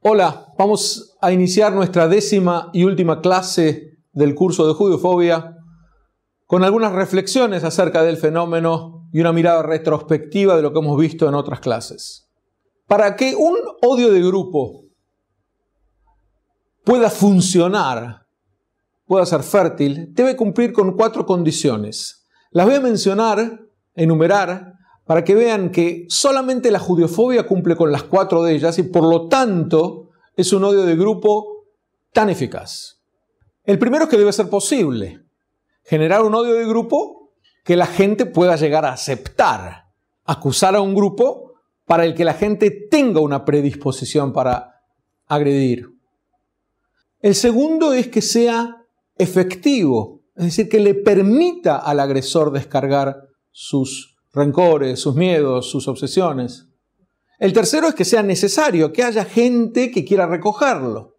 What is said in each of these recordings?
Hola, vamos a iniciar nuestra décima y última clase del curso de judiofobia con algunas reflexiones acerca del fenómeno y una mirada retrospectiva de lo que hemos visto en otras clases. Para que un odio de grupo pueda funcionar, pueda ser fértil, debe cumplir con cuatro condiciones. Las voy a mencionar, enumerar, para que vean que solamente la judiofobia cumple con las cuatro de ellas y por lo tanto es un odio de grupo tan eficaz. El primero es que debe ser posible generar un odio de grupo que la gente pueda llegar a aceptar, acusar a un grupo para el que la gente tenga una predisposición para agredir. El segundo es que sea efectivo, es decir, que le permita al agresor descargar sus rencores, sus miedos, sus obsesiones. El tercero es que sea necesario, que haya gente que quiera recogerlo.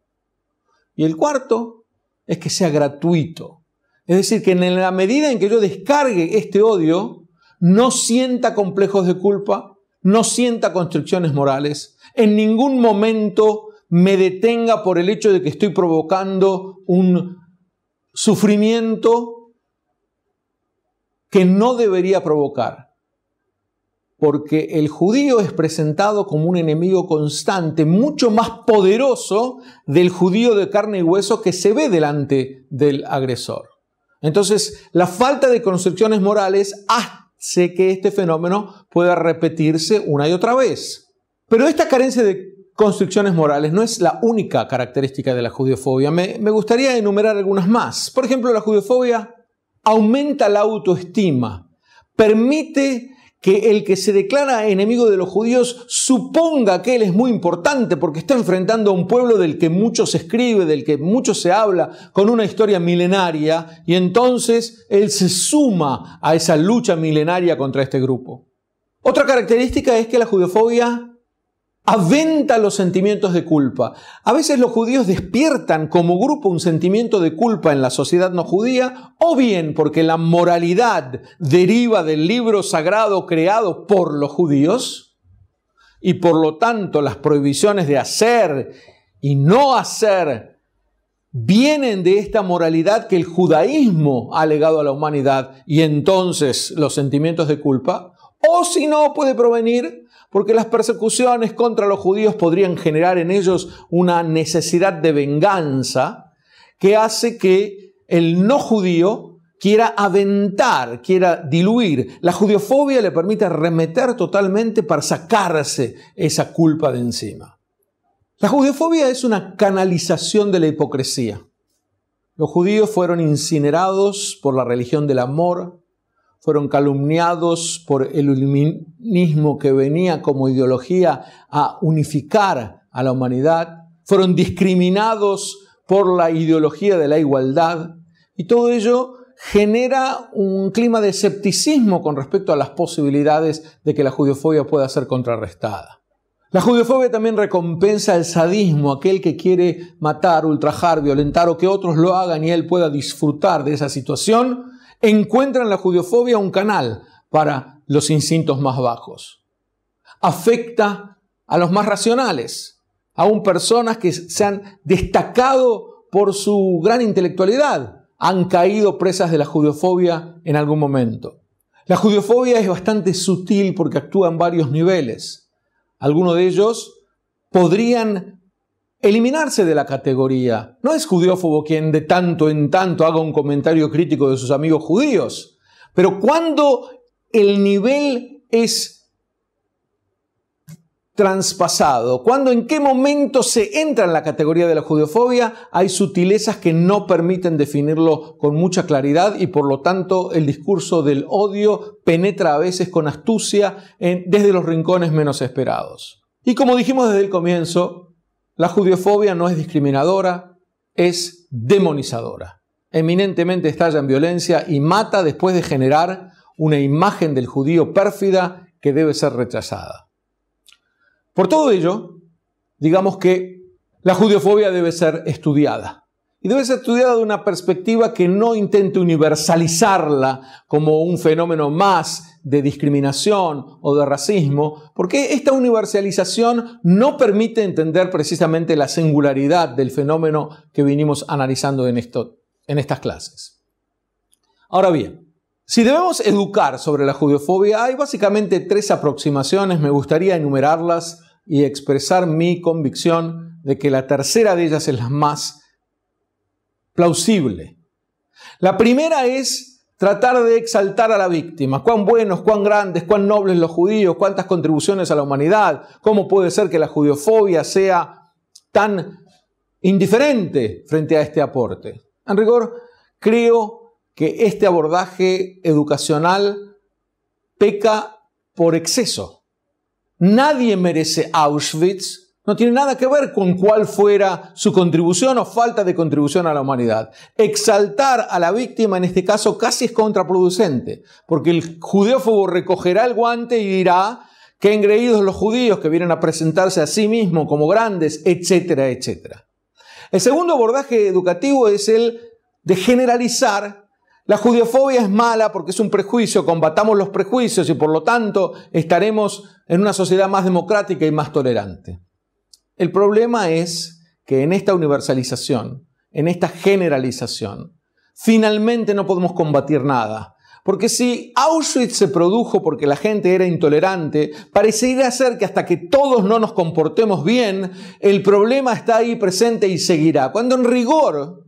Y el cuarto es que sea gratuito. Es decir, que en la medida en que yo descargue este odio, no sienta complejos de culpa, no sienta constricciones morales, en ningún momento me detenga por el hecho de que estoy provocando un sufrimiento que no debería provocar porque el judío es presentado como un enemigo constante, mucho más poderoso del judío de carne y hueso que se ve delante del agresor. Entonces, la falta de construcciones morales hace que este fenómeno pueda repetirse una y otra vez. Pero esta carencia de construcciones morales no es la única característica de la judiofobia. Me, me gustaría enumerar algunas más. Por ejemplo, la judiofobia aumenta la autoestima, permite que el que se declara enemigo de los judíos suponga que él es muy importante porque está enfrentando a un pueblo del que mucho se escribe, del que mucho se habla, con una historia milenaria, y entonces él se suma a esa lucha milenaria contra este grupo. Otra característica es que la judiofobia aventa los sentimientos de culpa. A veces los judíos despiertan como grupo un sentimiento de culpa en la sociedad no judía, o bien porque la moralidad deriva del libro sagrado creado por los judíos, y por lo tanto las prohibiciones de hacer y no hacer vienen de esta moralidad que el judaísmo ha legado a la humanidad, y entonces los sentimientos de culpa, o si no puede provenir porque las persecuciones contra los judíos podrían generar en ellos una necesidad de venganza que hace que el no judío quiera aventar, quiera diluir. La judiofobia le permite arremeter totalmente para sacarse esa culpa de encima. La judiofobia es una canalización de la hipocresía. Los judíos fueron incinerados por la religión del amor, fueron calumniados por el iluminismo que venía como ideología a unificar a la humanidad, fueron discriminados por la ideología de la igualdad y todo ello genera un clima de escepticismo con respecto a las posibilidades de que la judiofobia pueda ser contrarrestada. La judiofobia también recompensa el sadismo, aquel que quiere matar, ultrajar, violentar o que otros lo hagan y él pueda disfrutar de esa situación, Encuentran la judiofobia un canal para los instintos más bajos. Afecta a los más racionales, aún personas que se han destacado por su gran intelectualidad, han caído presas de la judiofobia en algún momento. La judiofobia es bastante sutil porque actúa en varios niveles. Algunos de ellos podrían eliminarse de la categoría. No es judiófobo quien de tanto en tanto haga un comentario crítico de sus amigos judíos, pero cuando el nivel es traspasado, cuando en qué momento se entra en la categoría de la judiofobia, hay sutilezas que no permiten definirlo con mucha claridad y por lo tanto el discurso del odio penetra a veces con astucia desde los rincones menos esperados. Y como dijimos desde el comienzo, la judiofobia no es discriminadora, es demonizadora. Eminentemente estalla en violencia y mata después de generar una imagen del judío pérfida que debe ser rechazada. Por todo ello, digamos que la judiofobia debe ser estudiada. Y debe ser estudiada de una perspectiva que no intente universalizarla como un fenómeno más de discriminación o de racismo, porque esta universalización no permite entender precisamente la singularidad del fenómeno que vinimos analizando en, en estas clases. Ahora bien, si debemos educar sobre la judiofobia, hay básicamente tres aproximaciones, me gustaría enumerarlas y expresar mi convicción de que la tercera de ellas es la más plausible. La primera es tratar de exaltar a la víctima. Cuán buenos, cuán grandes, cuán nobles los judíos, cuántas contribuciones a la humanidad. ¿Cómo puede ser que la judiofobia sea tan indiferente frente a este aporte? En rigor, creo que este abordaje educacional peca por exceso. Nadie merece Auschwitz no tiene nada que ver con cuál fuera su contribución o falta de contribución a la humanidad. Exaltar a la víctima en este caso casi es contraproducente, porque el judiófobo recogerá el guante y dirá, que engreídos los judíos que vienen a presentarse a sí mismos como grandes, etcétera, etcétera. El segundo abordaje educativo es el de generalizar. La judiofobia es mala porque es un prejuicio, combatamos los prejuicios y por lo tanto estaremos en una sociedad más democrática y más tolerante. El problema es que en esta universalización, en esta generalización, finalmente no podemos combatir nada. Porque si Auschwitz se produjo porque la gente era intolerante, parecería ser que hasta que todos no nos comportemos bien, el problema está ahí presente y seguirá. Cuando en rigor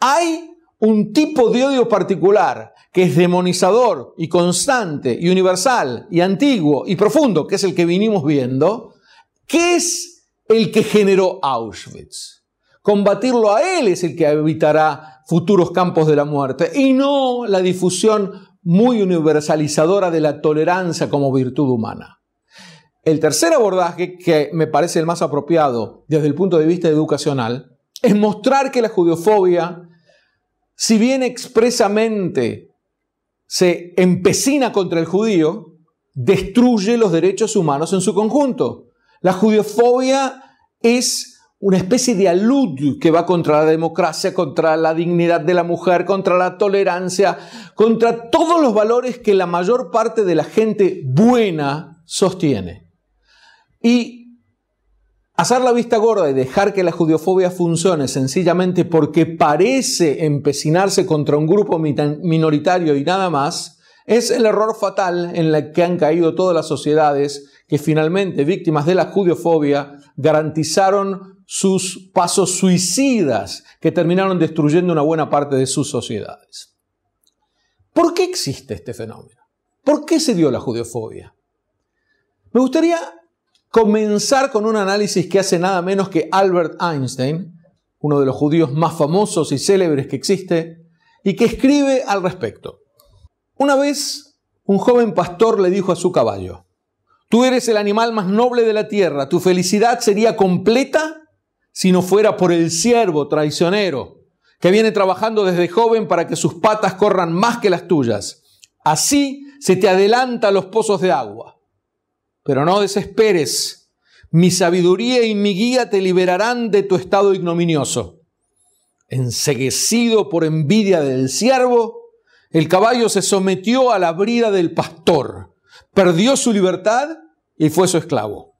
hay un tipo de odio particular que es demonizador y constante y universal y antiguo y profundo, que es el que vinimos viendo, que es el que generó Auschwitz. Combatirlo a él es el que evitará futuros campos de la muerte y no la difusión muy universalizadora de la tolerancia como virtud humana. El tercer abordaje, que me parece el más apropiado desde el punto de vista educacional, es mostrar que la judiofobia, si bien expresamente se empecina contra el judío, destruye los derechos humanos en su conjunto. La judiofobia es una especie de alud que va contra la democracia, contra la dignidad de la mujer, contra la tolerancia, contra todos los valores que la mayor parte de la gente buena sostiene. Y hacer la vista gorda y dejar que la judiofobia funcione sencillamente porque parece empecinarse contra un grupo minoritario y nada más, es el error fatal en el que han caído todas las sociedades que finalmente, víctimas de la judiofobia, garantizaron sus pasos suicidas que terminaron destruyendo una buena parte de sus sociedades. ¿Por qué existe este fenómeno? ¿Por qué se dio la judiofobia? Me gustaría comenzar con un análisis que hace nada menos que Albert Einstein, uno de los judíos más famosos y célebres que existe, y que escribe al respecto. Una vez un joven pastor le dijo a su caballo, Tú eres el animal más noble de la tierra. Tu felicidad sería completa si no fuera por el siervo traicionero que viene trabajando desde joven para que sus patas corran más que las tuyas. Así se te adelanta a los pozos de agua. Pero no desesperes. Mi sabiduría y mi guía te liberarán de tu estado ignominioso. Enseguecido por envidia del siervo, el caballo se sometió a la brida del pastor perdió su libertad y fue su esclavo.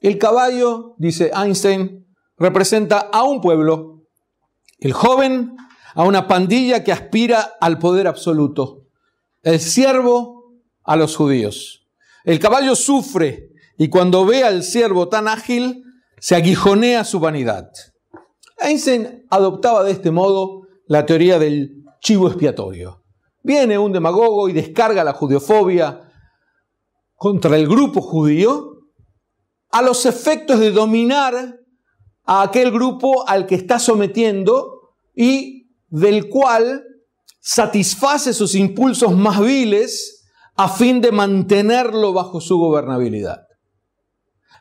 El caballo, dice Einstein, representa a un pueblo, el joven a una pandilla que aspira al poder absoluto, el siervo a los judíos. El caballo sufre y cuando ve al siervo tan ágil, se aguijonea su vanidad. Einstein adoptaba de este modo la teoría del chivo expiatorio. Viene un demagogo y descarga la judiofobia, contra el grupo judío a los efectos de dominar a aquel grupo al que está sometiendo y del cual satisface sus impulsos más viles a fin de mantenerlo bajo su gobernabilidad.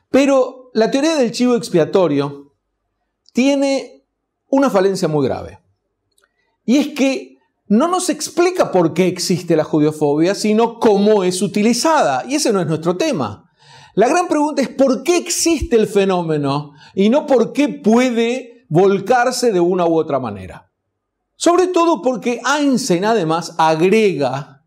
Pero la teoría del chivo expiatorio tiene una falencia muy grave. Y es que no nos explica por qué existe la judiofobia, sino cómo es utilizada. Y ese no es nuestro tema. La gran pregunta es por qué existe el fenómeno y no por qué puede volcarse de una u otra manera. Sobre todo porque Einstein además agrega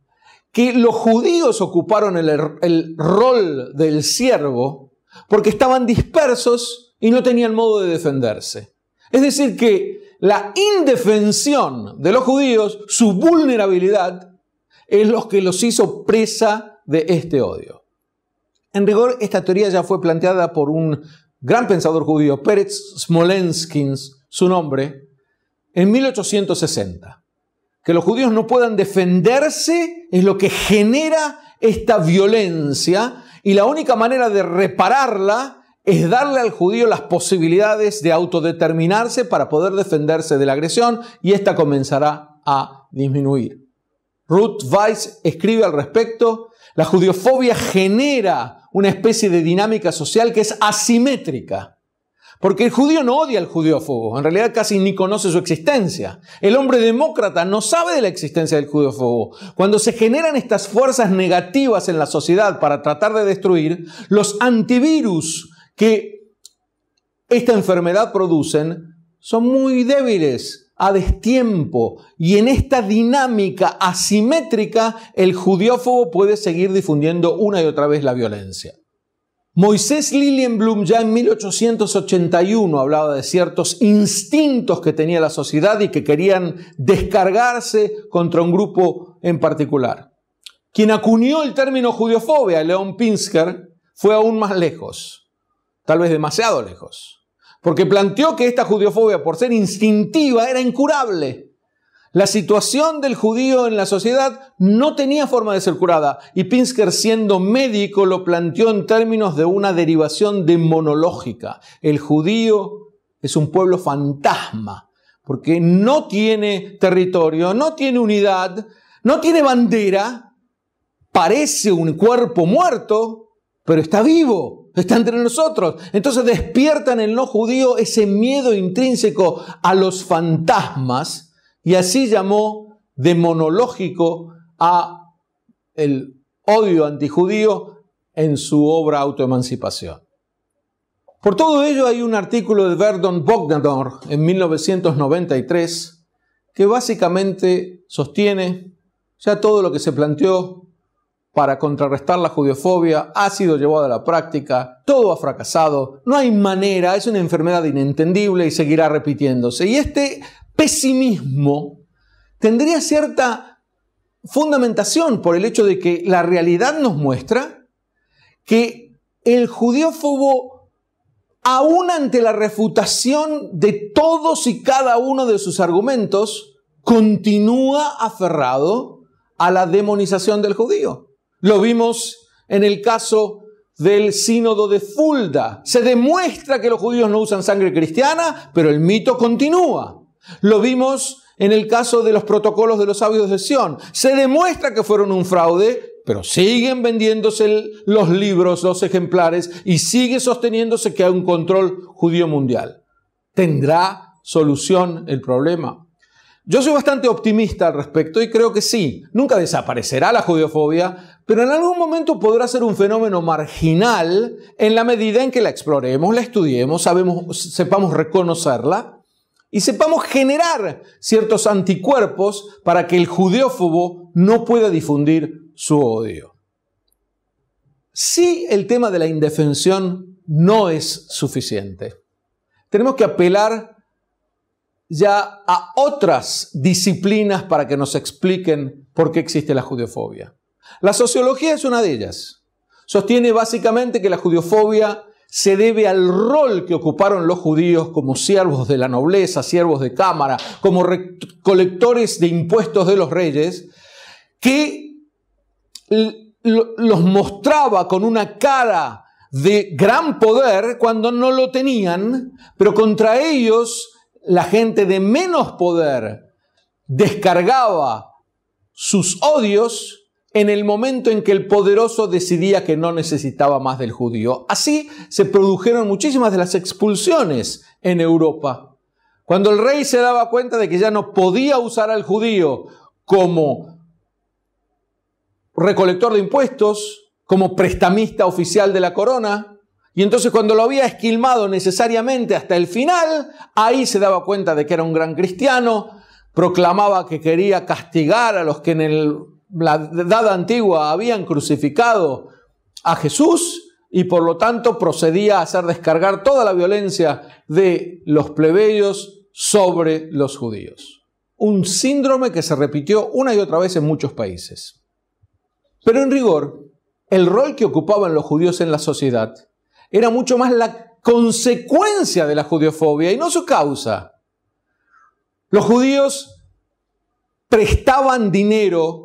que los judíos ocuparon el, er, rol del siervo porque estaban dispersos y no tenían modo de defenderse. Es decir, que la indefensión de los judíos, su vulnerabilidad, es lo que los hizo presa de este odio. En rigor, esta teoría ya fue planteada por un gran pensador judío, Pérez Smolenskins, su nombre, en 1860. Que los judíos no puedan defenderse es lo que genera esta violencia y la única manera de repararla es darle al judío las posibilidades de autodeterminarse para poder defenderse de la agresión y esta comenzará a disminuir. Ruth Weiss escribe al respecto, la judiofobia genera una especie de dinámica social que es asimétrica. Porque el judío no odia al judiófobo, en realidad casi ni conoce su existencia. El hombre demócrata no sabe de la existencia del judiófobo. Cuando se generan estas fuerzas negativas en la sociedad para tratar de destruir, los antivirus que esta enfermedad producen son muy débiles, a destiempo, y en esta dinámica asimétrica el judiófobo puede seguir difundiendo una y otra vez la violencia. Moisés Lilienblum ya en 1881 hablaba de ciertos instintos que tenía la sociedad y que querían descargarse contra un grupo en particular. Quien acuñó el término judiofobia, León Pinsker, fue aún más lejos tal vez demasiado lejos, porque planteó que esta judiofobia, por ser instintiva, era incurable. La situación del judío en la sociedad no tenía forma de ser curada y Pinsker siendo médico lo planteó en términos de una derivación demonológica. El judío es un pueblo fantasma porque no tiene territorio, no tiene unidad, no tiene bandera, parece un cuerpo muerto, pero está vivo está entre nosotros. Entonces despiertan en no judío ese miedo intrínseco a los fantasmas y así llamó demonológico a el odio antijudío en su obra Autoemancipación. Por todo ello hay un artículo de Verdon Bogdanor en 1993 que básicamente sostiene ya todo lo que se planteó para contrarrestar la judiofobia, ha sido llevado a la práctica, todo ha fracasado, no hay manera, es una enfermedad inentendible y seguirá repitiéndose. Y este pesimismo tendría cierta fundamentación por el hecho de que la realidad nos muestra que el judiófobo, aún ante la refutación de todos y cada uno de sus argumentos, continúa aferrado a la demonización del judío. Lo vimos en el caso del sínodo de Fulda. Se demuestra que los judíos no usan sangre cristiana, pero el mito continúa. Lo vimos en el caso de los protocolos de los sabios de Sion. Se demuestra que fueron un fraude, pero siguen vendiéndose los libros, los ejemplares, y sigue sosteniéndose que hay un control judío mundial. ¿Tendrá solución el problema? Yo soy bastante optimista al respecto y creo que sí. Nunca desaparecerá la judiofobia, pero en algún momento podrá ser un fenómeno marginal en la medida en que la exploremos, la estudiemos, sabemos, sepamos reconocerla y sepamos generar ciertos anticuerpos para que el judeófobo no pueda difundir su odio. Si el tema de la indefensión no es suficiente, tenemos que apelar ya a otras disciplinas para que nos expliquen por qué existe la judeofobia. La sociología es una de ellas. Sostiene básicamente que la judiofobia se debe al rol que ocuparon los judíos como siervos de la nobleza, siervos de cámara, como colectores de impuestos de los reyes, que los mostraba con una cara de gran poder cuando no lo tenían, pero contra ellos la gente de menos poder descargaba sus odios en el momento en que el poderoso decidía que no necesitaba más del judío. Así se produjeron muchísimas de las expulsiones en Europa. Cuando el rey se daba cuenta de que ya no podía usar al judío como recolector de impuestos, como prestamista oficial de la corona, y entonces cuando lo había esquilmado necesariamente hasta el final, ahí se daba cuenta de que era un gran cristiano, proclamaba que quería castigar a los que en el la edad antigua habían crucificado a Jesús y por lo tanto procedía a hacer descargar toda la violencia de los plebeyos sobre los judíos. Un síndrome que se repitió una y otra vez en muchos países. Pero en rigor, el rol que ocupaban los judíos en la sociedad era mucho más la consecuencia de la judiofobia y no su causa. Los judíos prestaban dinero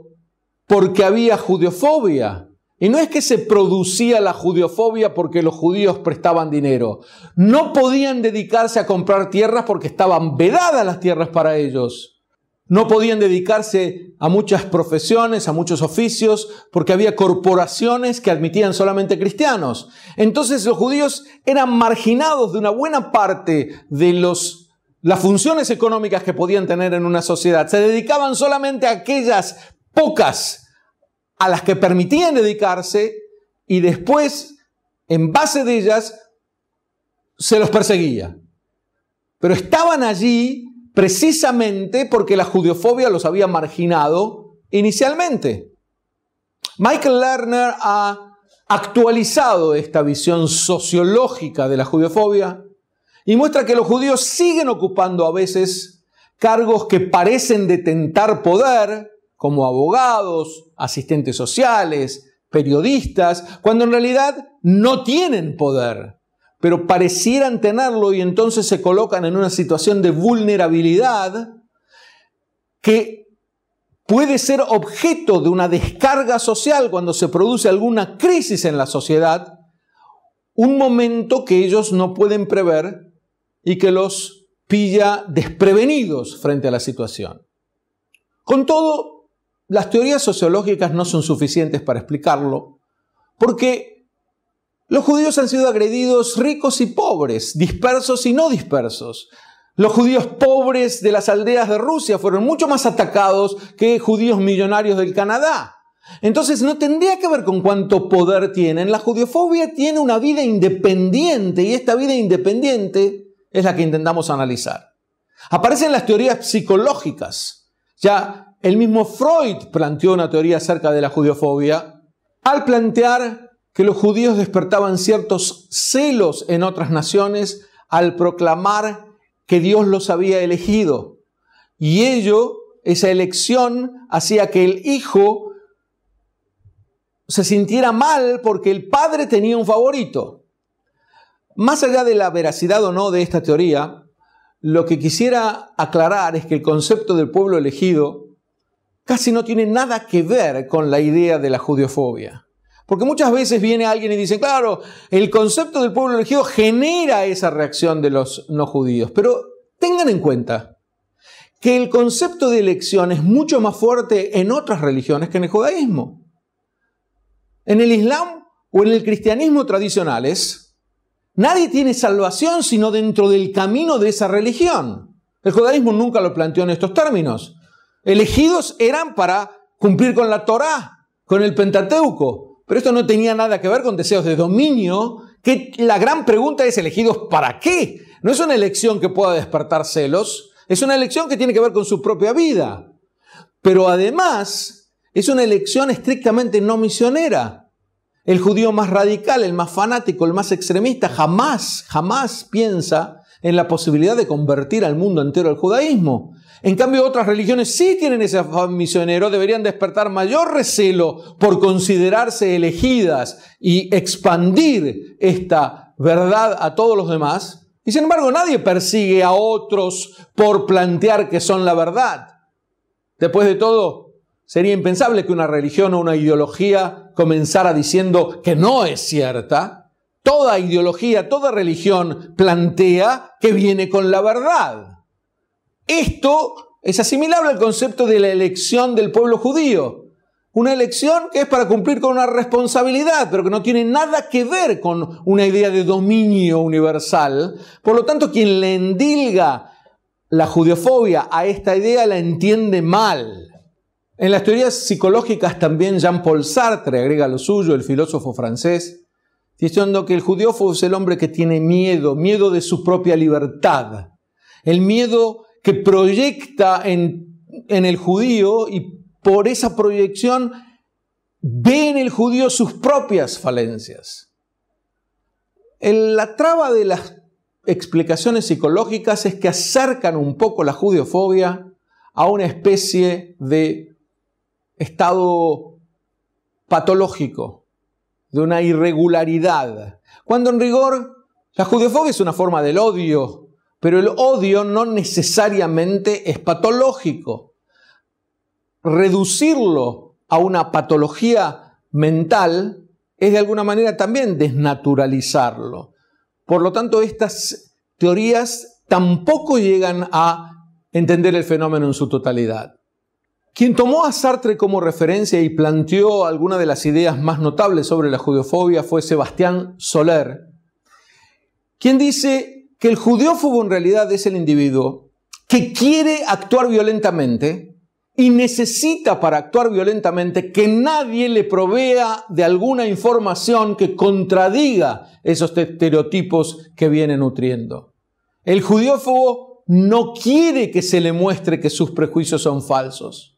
porque había judiofobia. Y no es que se producía la judiofobia porque los judíos prestaban dinero. No podían dedicarse a comprar tierras porque estaban vedadas las tierras para ellos. No podían dedicarse a muchas profesiones, a muchos oficios, porque había corporaciones que admitían solamente cristianos. Entonces los judíos eran marginados de una buena parte de los las funciones económicas que podían tener en una sociedad. Se dedicaban solamente a aquellas pocas a las que permitían dedicarse y después, en base de ellas, se los perseguía. Pero estaban allí precisamente porque la judiofobia los había marginado inicialmente. Michael Lerner ha actualizado esta visión sociológica de la judiofobia y muestra que los judíos siguen ocupando a veces cargos que parecen detentar poder, como abogados, asistentes sociales, periodistas, cuando en realidad no tienen poder, pero parecieran tenerlo y entonces se colocan en una situación de vulnerabilidad que puede ser objeto de una descarga social cuando se produce alguna crisis en la sociedad, un momento que ellos no pueden prever y que los pilla desprevenidos frente a la situación. Con todo, las teorías sociológicas no son suficientes para explicarlo, porque los judíos han sido agredidos ricos y pobres, dispersos y no dispersos. Los judíos pobres de las aldeas de Rusia fueron mucho más atacados que judíos millonarios del Canadá. Entonces no tendría que ver con cuánto poder tienen. La judiofobia tiene una vida independiente y esta vida independiente es la que intentamos analizar. Aparecen las teorías psicológicas. Ya el mismo Freud planteó una teoría acerca de la judiofobia al plantear que los judíos despertaban ciertos celos en otras naciones al proclamar que Dios los había elegido. Y ello, esa elección, hacía que el hijo se sintiera mal porque el padre tenía un favorito. Más allá de la veracidad o no de esta teoría, lo que quisiera aclarar es que el concepto del pueblo elegido casi no tiene nada que ver con la idea de la judiofobia. Porque muchas veces viene alguien y dice, claro, el concepto del pueblo elegido genera esa reacción de los no judíos. Pero tengan en cuenta que el concepto de elección es mucho más fuerte en otras religiones que en el judaísmo. En el Islam o en el cristianismo tradicionales, nadie tiene salvación sino dentro del camino de esa religión. El judaísmo nunca lo planteó en estos términos elegidos eran para cumplir con la Torá, con el Pentateuco. Pero esto no tenía nada que ver con deseos de dominio, que la gran pregunta es elegidos para qué. No es una elección que pueda despertar celos, es una elección que tiene que ver con su propia vida. Pero además es una elección estrictamente no misionera. El judío más radical, el más fanático, el más extremista, jamás, jamás piensa en la posibilidad de convertir al mundo entero al judaísmo. En cambio, otras religiones sí tienen ese afán misionero, deberían despertar mayor recelo por considerarse elegidas y expandir esta verdad a todos los demás. Y sin embargo, nadie persigue a otros por plantear que son la verdad. Después de todo, sería impensable que una religión o una ideología comenzara diciendo que no es cierta. Toda ideología, toda religión plantea que viene con la verdad. Esto es asimilable al concepto de la elección del pueblo judío. Una elección que es para cumplir con una responsabilidad, pero que no tiene nada que ver con una idea de dominio universal. Por lo tanto, quien le endilga la judiofobia a esta idea la entiende mal. En las teorías psicológicas también Jean-Paul Sartre agrega lo suyo, el filósofo francés, diciendo que el judío es el hombre que tiene miedo, miedo de su propia libertad, el miedo que proyecta en, el judío y por esa proyección ve en el judío sus propias falencias. la traba de las explicaciones psicológicas es que acercan un poco la judiofobia a una especie de estado patológico, de una irregularidad. Cuando en rigor la judiofobia es una forma del odio, pero el odio no necesariamente es patológico. Reducirlo a una patología mental es de alguna manera también desnaturalizarlo. Por lo tanto, estas teorías tampoco llegan a entender el fenómeno en su totalidad. Quien tomó a Sartre como referencia y planteó algunas de las ideas más notables sobre la judiofobia fue Sebastián Soler, quien dice que el judiófobo en realidad es el individuo que quiere actuar violentamente y necesita para actuar violentamente que nadie le provea de alguna información que contradiga esos estereotipos que viene nutriendo. El judiófobo no quiere que se le muestre que sus prejuicios son falsos.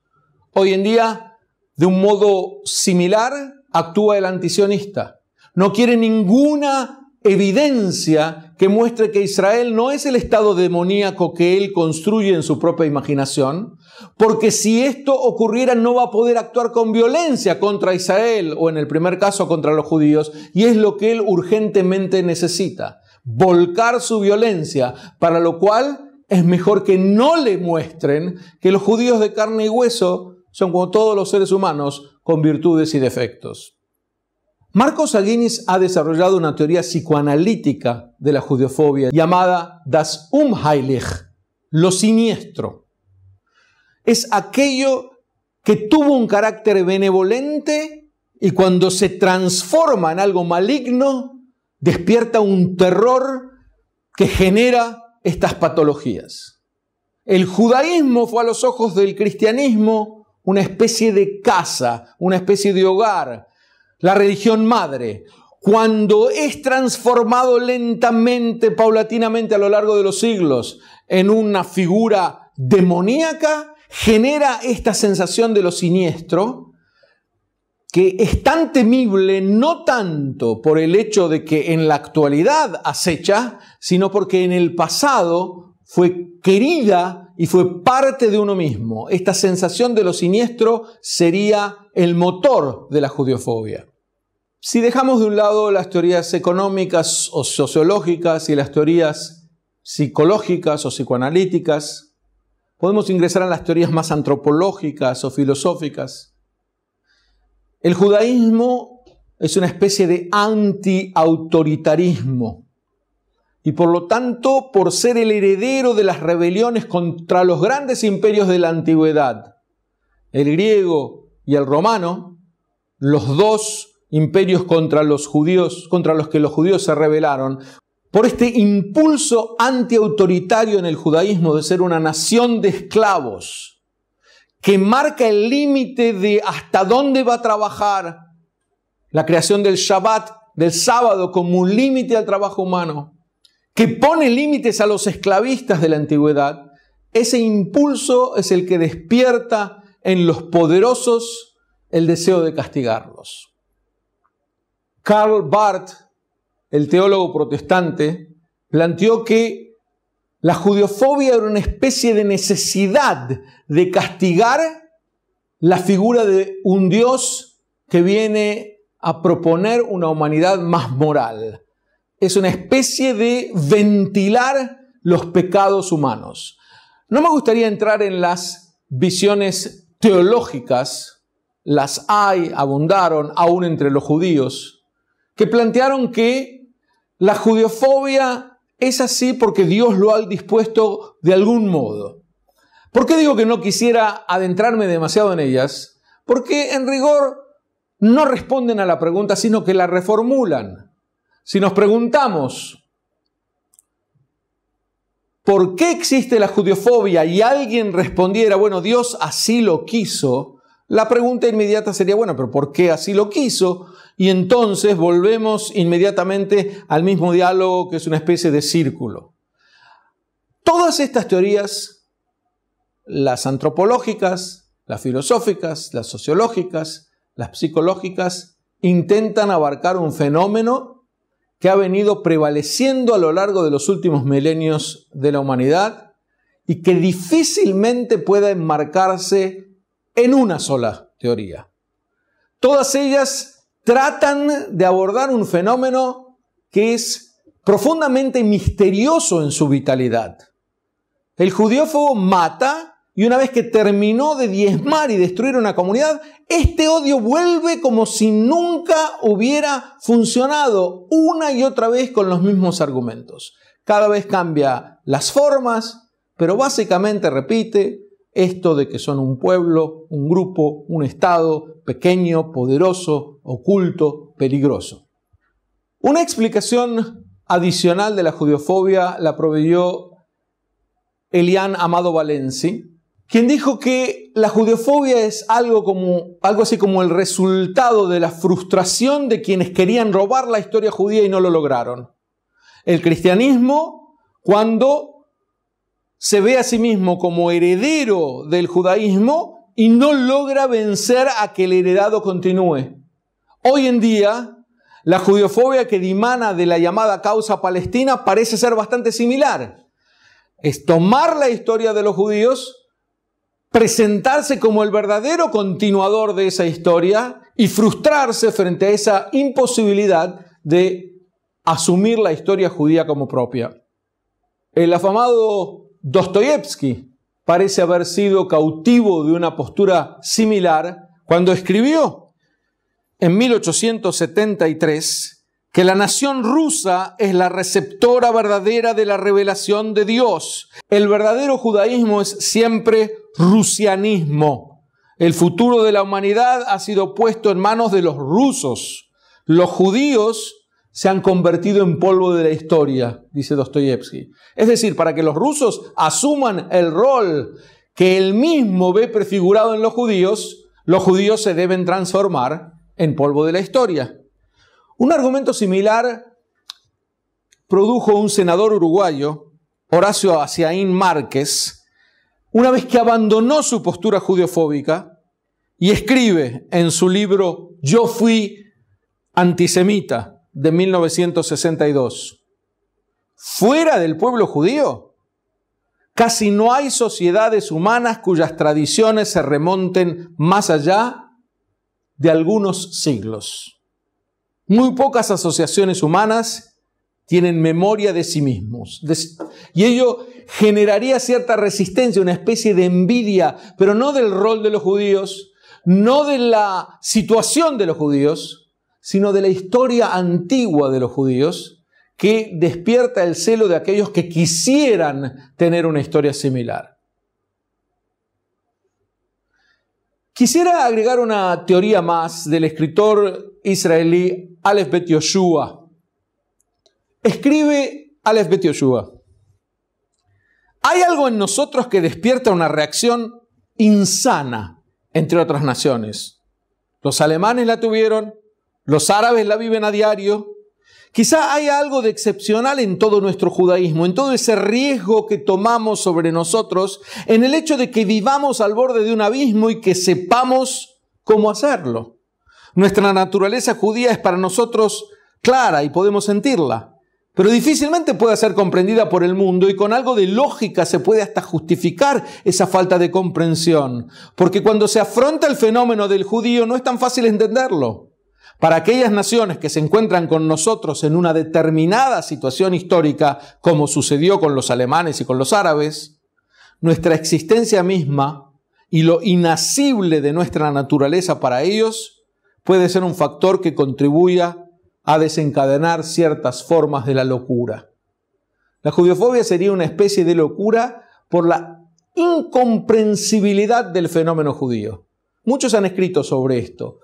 Hoy en día, de un modo similar, actúa el antisionista. No quiere ninguna evidencia que muestre que Israel no es el estado demoníaco que él construye en su propia imaginación, porque si esto ocurriera no va a poder actuar con violencia contra Israel o en el primer caso contra los judíos, y es lo que él urgentemente necesita, volcar su violencia, para lo cual es mejor que no le muestren que los judíos de carne y hueso son como todos los seres humanos con virtudes y defectos. Marcos Aguinis ha desarrollado una teoría psicoanalítica de la judiofobia llamada das Unheilig, lo siniestro. Es aquello que tuvo un carácter benevolente y cuando se transforma en algo maligno, despierta un terror que genera estas patologías. El judaísmo fue a los ojos del cristianismo una especie de casa, una especie de hogar, la religión madre, cuando es transformado lentamente, paulatinamente a lo largo de los siglos en una figura demoníaca, genera esta sensación de lo siniestro que es tan temible no tanto por el hecho de que en la actualidad acecha, sino porque en el pasado fue querida y fue parte de uno mismo. Esta sensación de lo siniestro sería el motor de la judiofobia. Si dejamos de un lado las teorías económicas o sociológicas y las teorías psicológicas o psicoanalíticas, podemos ingresar a las teorías más antropológicas o filosóficas. El judaísmo es una especie de anti-autoritarismo y por lo tanto por ser el heredero de las rebeliones contra los grandes imperios de la antigüedad, el griego y el romano, los dos imperios contra los judíos, contra los que los judíos se rebelaron, por este impulso antiautoritario en el judaísmo de ser una nación de esclavos, que marca el límite de hasta dónde va a trabajar la creación del Shabbat, del sábado, como un límite al trabajo humano, que pone límites a los esclavistas de la antigüedad, ese impulso es el que despierta en los poderosos el deseo de castigarlos. Karl Barth, el teólogo protestante, planteó que la judiofobia era una especie de necesidad de castigar la figura de un Dios que viene a proponer una humanidad más moral, es una especie de ventilar los pecados humanos. No me gustaría entrar en las visiones teológicas, las hay, abundaron aún entre los judíos, que plantearon que la judiofobia es así porque Dios lo ha dispuesto de algún modo. ¿Por qué digo que no quisiera adentrarme demasiado en ellas? Porque en rigor no responden a la pregunta, sino que la reformulan. Si nos preguntamos por qué existe la judiofobia y alguien respondiera, bueno, Dios así lo quiso, la pregunta inmediata sería, bueno, pero ¿por qué así lo quiso? Y entonces volvemos inmediatamente al mismo diálogo que es una especie de círculo. Todas estas teorías, las antropológicas, las filosóficas, las sociológicas, las psicológicas, intentan abarcar un fenómeno que ha venido prevaleciendo a lo largo de los últimos milenios de la humanidad y que difícilmente pueda enmarcarse en una sola teoría. Todas ellas tratan de abordar un fenómeno que es profundamente misterioso en su vitalidad. El judiófobo mata y una vez que terminó de diezmar y destruir una comunidad, este odio vuelve como si nunca hubiera funcionado una y otra vez con los mismos argumentos. Cada vez cambia las formas, pero básicamente repite esto de que son un pueblo, un grupo, un estado pequeño, poderoso, oculto, peligroso. Una explicación adicional de la judiofobia la proveyó Elian Amado Valenci, quien dijo que la judiofobia es algo, como, algo así como el resultado de la frustración de quienes querían robar la historia judía y no lo lograron. El cristianismo, cuando se ve a sí mismo como heredero del judaísmo y no logra vencer a que el heredado continúe. Hoy en día, la judiofobia que dimana de la llamada causa palestina parece ser bastante similar. Es tomar la historia de los judíos presentarse como el verdadero continuador de esa historia y frustrarse frente a esa imposibilidad de asumir la historia judía como propia. El afamado Dostoyevsky parece haber sido cautivo de una postura similar cuando escribió en 1873 que la nación rusa es la receptora verdadera de la revelación de Dios. El verdadero judaísmo es siempre rusianismo. El futuro de la humanidad ha sido puesto en manos de los rusos. Los judíos se han convertido en polvo de la historia, dice Dostoyevsky. Es decir, para que los rusos asuman el rol que él mismo ve prefigurado en los judíos, los judíos se deben transformar en polvo de la historia. Un argumento similar produjo un senador uruguayo, Horacio Asiaín Márquez, una vez que abandonó su postura judiofóbica y escribe en su libro Yo fui antisemita de 1962, fuera del pueblo judío, casi no hay sociedades humanas cuyas tradiciones se remonten más allá de algunos siglos. Muy pocas asociaciones humanas tienen memoria de sí mismos. y ello generaría cierta resistencia, una especie de envidia, pero no del rol de los judíos, no de la situación de los judíos, sino de la historia antigua de los judíos, que despierta el celo de aquellos que quisieran tener una historia similar. Quisiera agregar una teoría más del escritor israelí Alef Bet Yoshua, escribe Aleph Bet Hay algo en nosotros que despierta una reacción insana entre otras naciones. Los alemanes la tuvieron, los árabes la viven a diario. Quizá hay algo de excepcional en todo nuestro judaísmo, en todo ese riesgo que tomamos sobre nosotros, en el hecho de que vivamos al borde de un abismo y que sepamos cómo hacerlo. Nuestra naturaleza judía es para nosotros clara y podemos sentirla pero difícilmente pueda ser comprendida por el mundo y con algo de lógica se puede hasta justificar esa falta de comprensión, porque cuando se afronta el fenómeno del judío no es tan fácil entenderlo. Para aquellas naciones que se encuentran con nosotros en una determinada situación histórica, como sucedió con los alemanes y con los árabes, nuestra existencia misma y lo inacible de nuestra naturaleza para ellos puede ser un factor que contribuya a desencadenar ciertas formas de la locura. La judiofobia sería una especie de locura por la incomprensibilidad del fenómeno judío. Muchos han escrito sobre esto.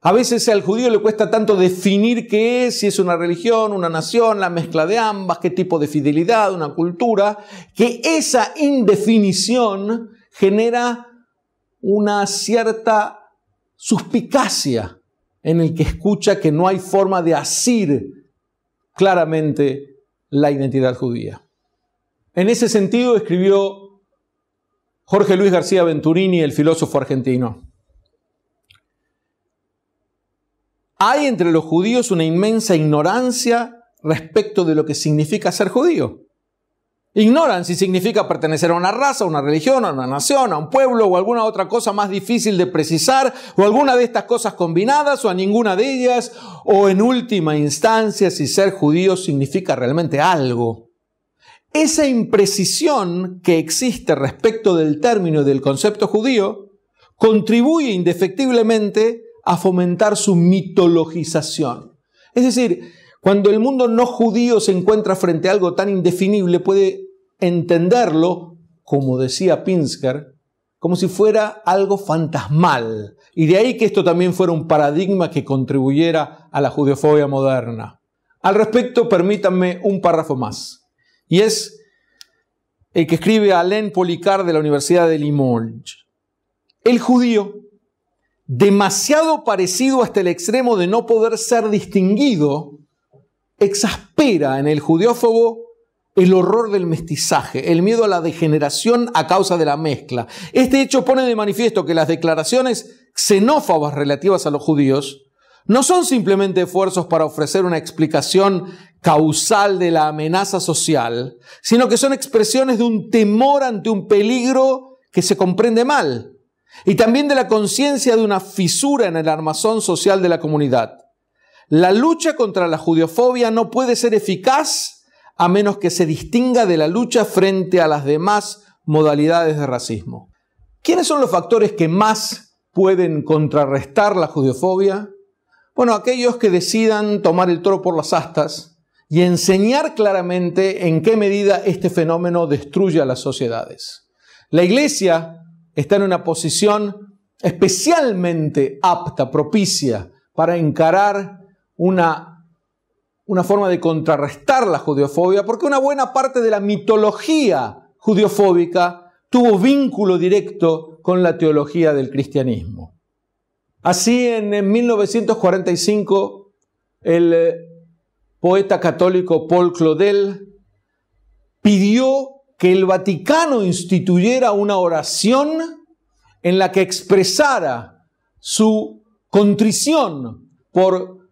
A veces al judío le cuesta tanto definir qué es, si es una religión, una nación, la mezcla de ambas, qué tipo de fidelidad, una cultura, que esa indefinición genera una cierta suspicacia en el que escucha que no hay forma de asir claramente la identidad judía. En ese sentido escribió Jorge Luis García Venturini, el filósofo argentino. Hay entre los judíos una inmensa ignorancia respecto de lo que significa ser judío. Ignoran si significa pertenecer a una raza, a una religión, a una nación, a un pueblo o alguna otra cosa más difícil de precisar o alguna de estas cosas combinadas o a ninguna de ellas o en última instancia si ser judío significa realmente algo. Esa imprecisión que existe respecto del término y del concepto judío contribuye indefectiblemente a fomentar su mitologización. Es decir, cuando el mundo no judío se encuentra frente a algo tan indefinible, puede entenderlo, como decía Pinsker, como si fuera algo fantasmal. Y de ahí que esto también fuera un paradigma que contribuyera a la judeofobia moderna. Al respecto, permítanme un párrafo más. Y es el que escribe Alain Policar de la Universidad de Limoges. El judío, demasiado parecido hasta el extremo de no poder ser distinguido, exaspera en el judiófobo el horror del mestizaje, el miedo a la degeneración a causa de la mezcla. Este hecho pone de manifiesto que las declaraciones xenófobas relativas a los judíos no son simplemente esfuerzos para ofrecer una explicación causal de la amenaza social, sino que son expresiones de un temor ante un peligro que se comprende mal, y también de la conciencia de una fisura en el armazón social de la comunidad. La lucha contra la judiofobia no puede ser eficaz a menos que se distinga de la lucha frente a las demás modalidades de racismo. ¿Quiénes son los factores que más pueden contrarrestar la judiofobia? Bueno, aquellos que decidan tomar el toro por las astas y enseñar claramente en qué medida este fenómeno destruye a las sociedades. La Iglesia está en una posición especialmente apta, propicia, para encarar una una forma de contrarrestar la judiofobia, porque una buena parte de la mitología judiofóbica tuvo vínculo directo con la teología del cristianismo. Así en 1945 el eh, poeta católico Paul Claudel pidió que el Vaticano instituyera una oración en la que expresara su contrición por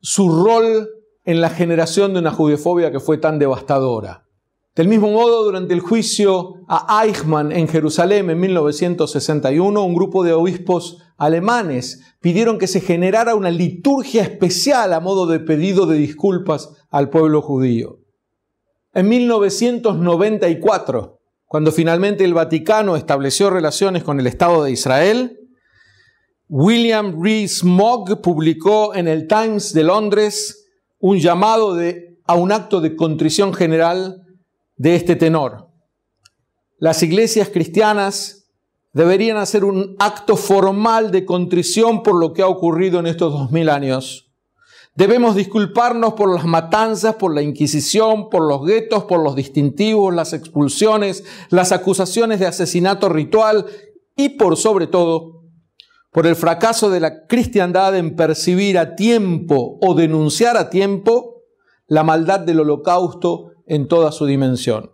su rol en la generación de una judiofobia que fue tan devastadora. Del mismo modo, durante el juicio a Eichmann en Jerusalén en 1961, un grupo de obispos alemanes pidieron que se generara una liturgia especial a modo de pedido de disculpas al pueblo judío. En 1994, cuando finalmente el Vaticano estableció relaciones con el Estado de Israel, William Rees Mogg publicó en el Times de Londres un llamado de, a un acto de contrición general de este tenor. Las iglesias cristianas deberían hacer un acto formal de contrición por lo que ha ocurrido en estos dos mil años. Debemos disculparnos por las matanzas, por la Inquisición, por los guetos, por los distintivos, las expulsiones, las acusaciones de asesinato ritual y por sobre todo por el fracaso de la cristiandad en percibir a tiempo o denunciar a tiempo la maldad del holocausto en toda su dimensión.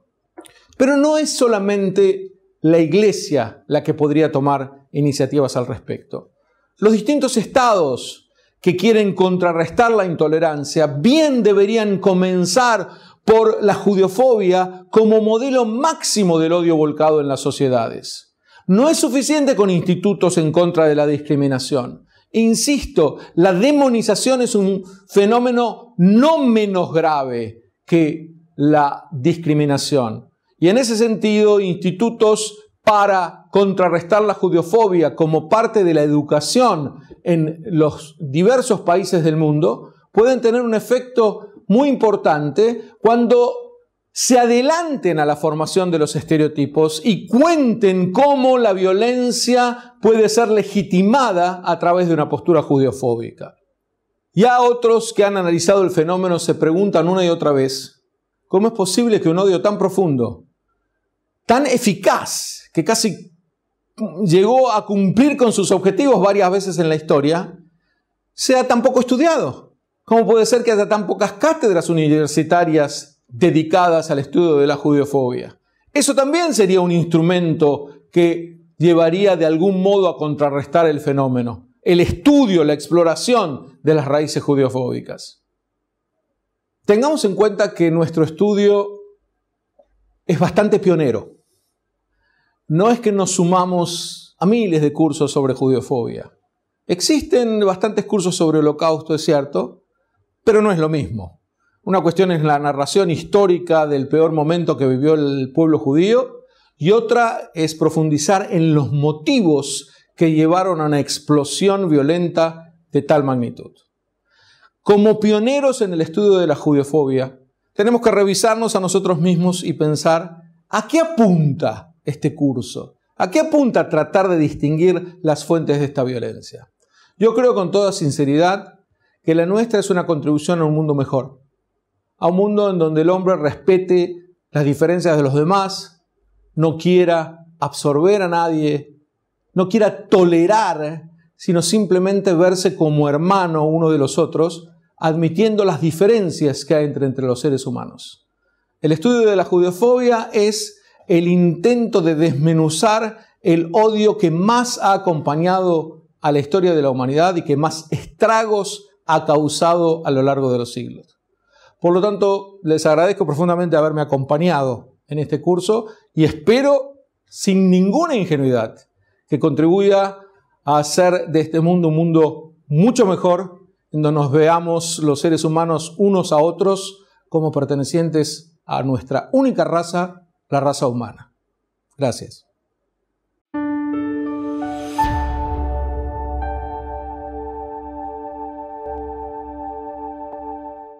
Pero no es solamente la iglesia la que podría tomar iniciativas al respecto. Los distintos estados que quieren contrarrestar la intolerancia bien deberían comenzar por la judiofobia como modelo máximo del odio volcado en las sociedades. No es suficiente con institutos en contra de la discriminación. Insisto, la demonización es un fenómeno no menos grave que la discriminación. Y en ese sentido, institutos para contrarrestar la judiofobia como parte de la educación en los diversos países del mundo pueden tener un efecto muy importante cuando se adelanten a la formación de los estereotipos y cuenten cómo la violencia puede ser legitimada a través de una postura judiofóbica. Ya otros que han analizado el fenómeno se preguntan una y otra vez, ¿cómo es posible que un odio tan profundo, tan eficaz, que casi llegó a cumplir con sus objetivos varias veces en la historia, sea tan poco estudiado? ¿Cómo puede ser que haya tan pocas cátedras universitarias dedicadas al estudio de la judiofobia. Eso también sería un instrumento que llevaría de algún modo a contrarrestar el fenómeno, el estudio, la exploración de las raíces judiofóbicas. Tengamos en cuenta que nuestro estudio es bastante pionero. No es que nos sumamos a miles de cursos sobre judiofobia. Existen bastantes cursos sobre holocausto, es cierto, pero no es lo mismo. Una cuestión es la narración histórica del peor momento que vivió el pueblo judío y otra es profundizar en los motivos que llevaron a una explosión violenta de tal magnitud. Como pioneros en el estudio de la judiofobia, tenemos que revisarnos a nosotros mismos y pensar a qué apunta este curso, a qué apunta tratar de distinguir las fuentes de esta violencia. Yo creo con toda sinceridad que la nuestra es una contribución a un mundo mejor, a un mundo en donde el hombre respete las diferencias de los demás, no quiera absorber a nadie, no quiera tolerar, sino simplemente verse como hermano uno de los otros, admitiendo las diferencias que hay entre, entre los seres humanos. El estudio de la judiofobia es el intento de desmenuzar el odio que más ha acompañado a la historia de la humanidad y que más estragos ha causado a lo largo de los siglos. Por lo tanto, les agradezco profundamente haberme acompañado en este curso y espero, sin ninguna ingenuidad, que contribuya a hacer de este mundo un mundo mucho mejor, en donde nos veamos los seres humanos unos a otros como pertenecientes a nuestra única raza, la raza humana. Gracias.